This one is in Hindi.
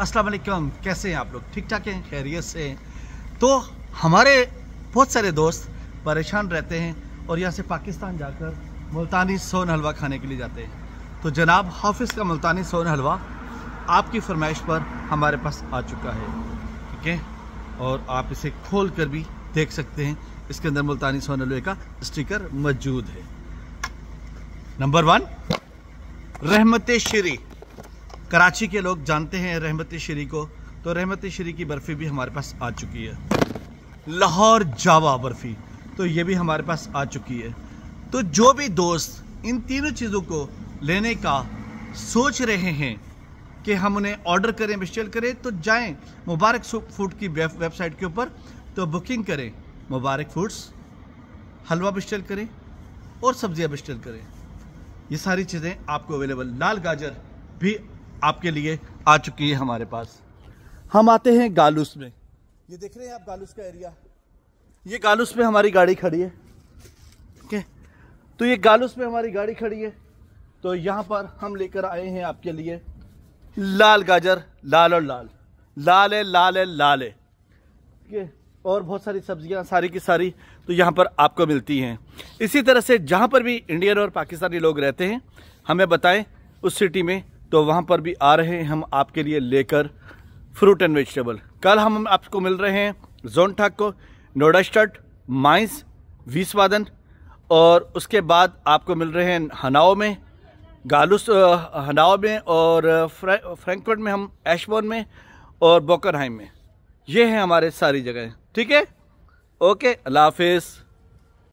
अस्सलाम वालेकुम कैसे हैं आप लोग ठीक ठाक हैं खैरियत से हैं तो हमारे बहुत सारे दोस्त परेशान रहते हैं और यहाँ से पाकिस्तान जाकर मुल्तानी सोन हलवा खाने के लिए जाते हैं तो जनाब हाफिज़ का मुल्तानी सोन हलवा आपकी फरमाइश पर हमारे पास आ चुका है ठीक है और आप इसे खोल कर भी देख सकते हैं इसके अंदर मुल्तानी सोन हलवे का स्टिकर मौजूद है नंबर वन रहमत शरी कराची के लोग जानते हैं रहमत श्री को तो रहमत श्री की बर्फ़ी भी हमारे पास आ चुकी है लाहौर जावा बर्फ़ी तो ये भी हमारे पास आ चुकी है तो जो भी दोस्त इन तीनों चीज़ों को लेने का सोच रहे हैं कि हम उन्हें ऑर्डर करें बिस्टल करें तो जाएं मुबारक फूड की वेबसाइट के ऊपर तो बुकिंग करें मुबारक फूड्स हलवा बिस्टल करें और सब्जियां बिस्टल करें ये सारी चीज़ें आपको अवेलेबल लाल गाजर भी आपके लिए आ चुकी है हमारे पास हम आते हैं गालूस में ये देख रहे हैं आप गालूस का एरिया ये गालूस में हमारी गाड़ी खड़ी है ठीक है तो ये गालूस में हमारी गाड़ी खड़ी है तो यहाँ पर हम लेकर आए हैं आपके लिए लाल गाजर लाल और लाल लाल है लाल है लाल है ठीक है और बहुत सारी सब्जियाँ सारी की सारी तो यहाँ पर आपको मिलती हैं इसी तरह से जहाँ पर भी इंडियन और पाकिस्तानी लोग रहते हैं हमें बताएं उस सिटी में तो वहाँ पर भी आ रहे हैं हम आपके लिए लेकर फ्रूट एंड वेजिटेबल कल हम आपको मिल रहे हैं जोन को नोडास्टट माइंस वीसवादन और उसके बाद आपको मिल रहे हैं हनाओ में गालुस हनाओ में और फ्रैंकफर्ट में हम एशबोर्न में और बोकरहाइम में ये हैं हमारे सारी जगह ठीक है ओके अल्लाह हाफिज़